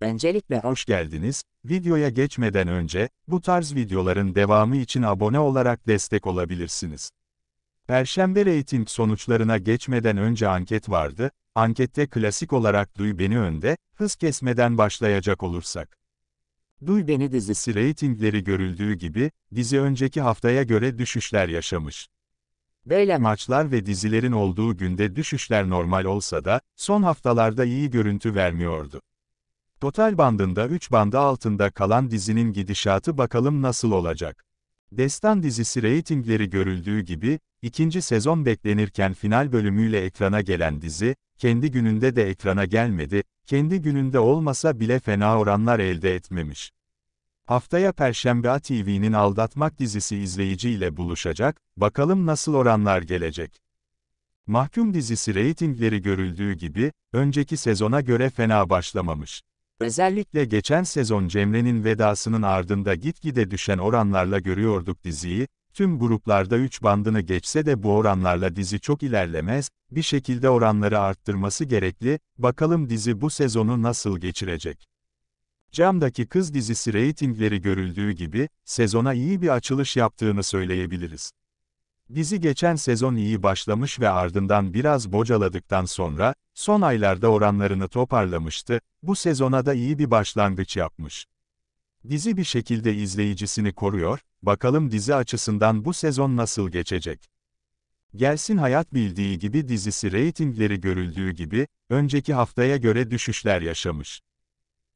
Öncelikle hoş geldiniz. Videoya geçmeden önce, bu tarz videoların devamı için abone olarak destek olabilirsiniz. Perşembe reyting sonuçlarına geçmeden önce anket vardı, ankette klasik olarak Duy Beni önde, hız kesmeden başlayacak olursak. Duy Beni dizisi reytingleri görüldüğü gibi, dizi önceki haftaya göre düşüşler yaşamış. Böyle maçlar ve dizilerin olduğu günde düşüşler normal olsa da, son haftalarda iyi görüntü vermiyordu. Total bandında 3 bandı altında kalan dizinin gidişatı bakalım nasıl olacak. Destan dizisi reytingleri görüldüğü gibi, ikinci sezon beklenirken final bölümüyle ekrana gelen dizi, kendi gününde de ekrana gelmedi, kendi gününde olmasa bile fena oranlar elde etmemiş. Haftaya Perşembe TV'nin Aldatmak dizisi izleyiciyle buluşacak, bakalım nasıl oranlar gelecek. Mahkum dizisi reytingleri görüldüğü gibi, önceki sezona göre fena başlamamış. Özellikle geçen sezon Cemre'nin vedasının ardında gitgide düşen oranlarla görüyorduk diziyi, tüm gruplarda 3 bandını geçse de bu oranlarla dizi çok ilerlemez, bir şekilde oranları arttırması gerekli, bakalım dizi bu sezonu nasıl geçirecek. Camdaki Kız dizisi reytingleri görüldüğü gibi, sezona iyi bir açılış yaptığını söyleyebiliriz. Dizi geçen sezon iyi başlamış ve ardından biraz bocaladıktan sonra, son aylarda oranlarını toparlamıştı, bu sezona da iyi bir başlangıç yapmış. Dizi bir şekilde izleyicisini koruyor, bakalım dizi açısından bu sezon nasıl geçecek. Gelsin Hayat bildiği gibi dizisi reytingleri görüldüğü gibi, önceki haftaya göre düşüşler yaşamış.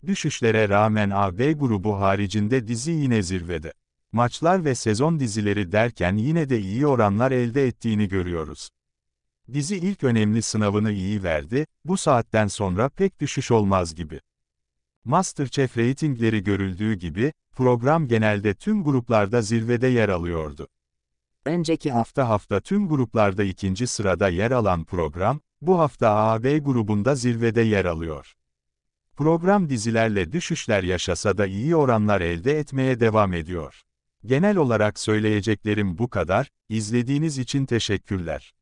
Düşüşlere rağmen AB grubu haricinde dizi yine zirvede. Maçlar ve sezon dizileri derken yine de iyi oranlar elde ettiğini görüyoruz. Dizi ilk önemli sınavını iyi verdi, bu saatten sonra pek düşüş olmaz gibi. Masterchef reytingleri görüldüğü gibi, program genelde tüm gruplarda zirvede yer alıyordu. Önceki hafta hafta tüm gruplarda ikinci sırada yer alan program, bu hafta AB grubunda zirvede yer alıyor. Program dizilerle düşüşler yaşasa da iyi oranlar elde etmeye devam ediyor. Genel olarak söyleyeceklerim bu kadar, izlediğiniz için teşekkürler.